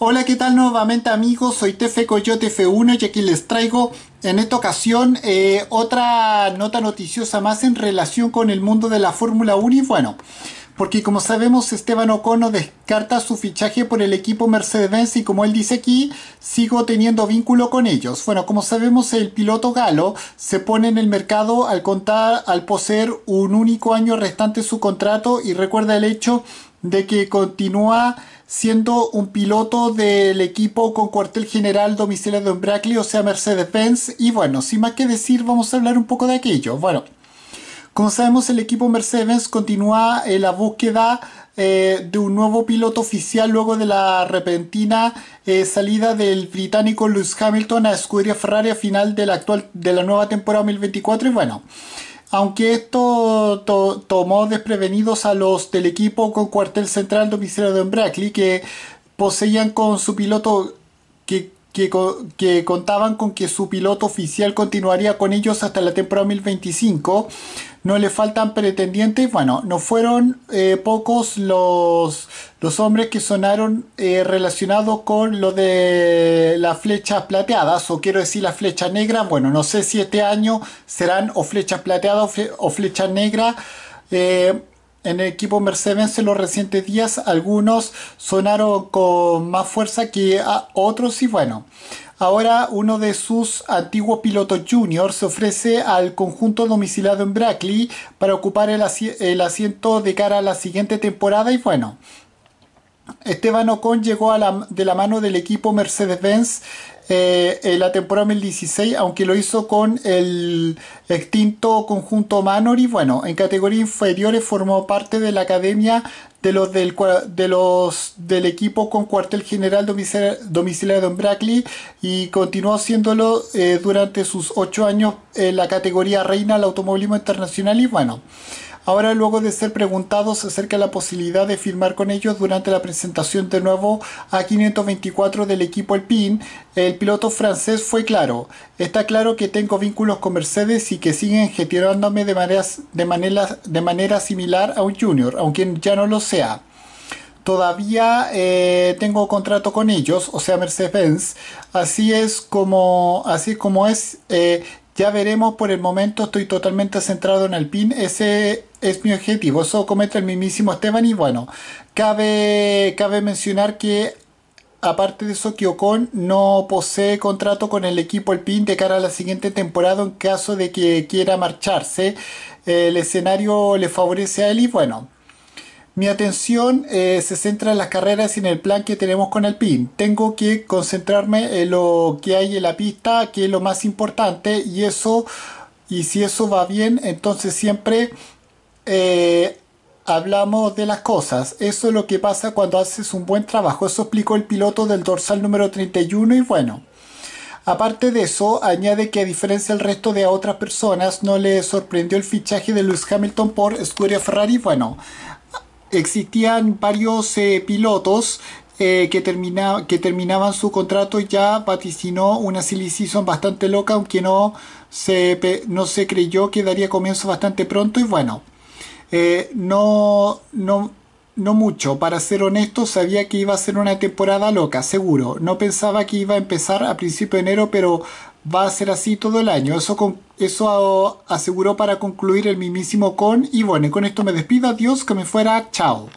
Hola, ¿qué tal nuevamente amigos? Soy Tefe Coyote F1 y aquí les traigo en esta ocasión eh, otra nota noticiosa más en relación con el mundo de la Fórmula 1 y bueno, porque como sabemos Esteban Ocono descarta su fichaje por el equipo Mercedes-Benz y como él dice aquí, sigo teniendo vínculo con ellos. Bueno, como sabemos el piloto galo se pone en el mercado al contar, al poseer un único año restante su contrato y recuerda el hecho de que continúa siendo un piloto del equipo con cuartel general domiciliado en Brackley, o sea, Mercedes-Benz. Y bueno, sin más que decir, vamos a hablar un poco de aquello. Bueno, como sabemos, el equipo Mercedes-Benz continúa en la búsqueda eh, de un nuevo piloto oficial luego de la repentina eh, salida del británico Lewis Hamilton a escudería Ferrari a final de la, actual, de la nueva temporada 2024. Y bueno aunque esto tomó desprevenidos a los del equipo con cuartel central domiciliado en Brackley, que poseían con su piloto que, que, que, contaban con que su piloto oficial continuaría con ellos hasta la temporada 2025 no le faltan pretendientes. Bueno, no fueron eh, pocos los, los hombres que sonaron eh, relacionados con lo de las flechas plateadas, o quiero decir las flechas negras. Bueno, no sé si este año serán o flechas plateadas o, flechas negras. Eh, en el equipo Mercedes en los recientes días algunos sonaron con más fuerza que otros y bueno, Ahora uno de sus antiguos pilotos juniors se ofrece al conjunto domiciliado en Brackley para ocupar el, asiento de cara a la siguiente temporada y bueno, Esteban Ocon llegó de la mano del equipo Mercedes-Benz eh, en la temporada 2016, aunque lo hizo con el extinto conjunto Manor y bueno, en categoría inferiores formó parte de la academia de los del, de los, del equipo con cuartel general domiciliado Don Brackley y continuó haciéndolo eh, durante sus ocho años en la categoría reina del automovilismo internacional y bueno ahora luego de ser preguntados acerca de la posibilidad de firmar con ellos durante la presentación de nuevo A524 del equipo Alpine, el piloto francés fue claro, está claro que tengo vínculos con Mercedes y que siguen gestionándome de, maneras, de, manera, similar a un junior, aunque ya no lo sea todavía eh, tengo contrato con ellos, o sea Mercedes-Benz, así es como así como es eh, ya veremos, por el momento estoy totalmente centrado en el Pin, ese es mi objetivo, eso comenta el mismísimo Esteban y bueno, cabe, cabe mencionar que aparte de eso Kyokon no posee contrato con el equipo Pin de cara a la siguiente temporada en caso de que quiera marcharse, el escenario le favorece a él y bueno mi atención eh, se centra en las carreras y en el plan que tenemos con el PIN. Tengo que concentrarme en lo que hay en la pista, que es lo más importante, y eso, y si eso va bien, entonces siempre eh, hablamos de las cosas. Eso es lo que pasa cuando haces un buen trabajo. Eso explicó el piloto del dorsal número 31 y bueno. Aparte de eso, añade que a diferencia del resto de otras personas, no le sorprendió el fichaje de Lewis Hamilton por Scuderia Ferrari. Bueno, existían varios eh, pilotos eh, que, que terminaban su contrato ya vaticinó una silly season bastante loca, aunque no se, no se creyó que daría comienzo bastante pronto y bueno, eh, no, no, no mucho, para ser honesto sabía que iba a ser una temporada loca, seguro. No pensaba que iba a empezar a principio de enero, pero va a ser así todo el año. Eso, aseguró para concluir el mismísimo con. Y bueno, con esto me despido. Adiós, que me fuera. Chao.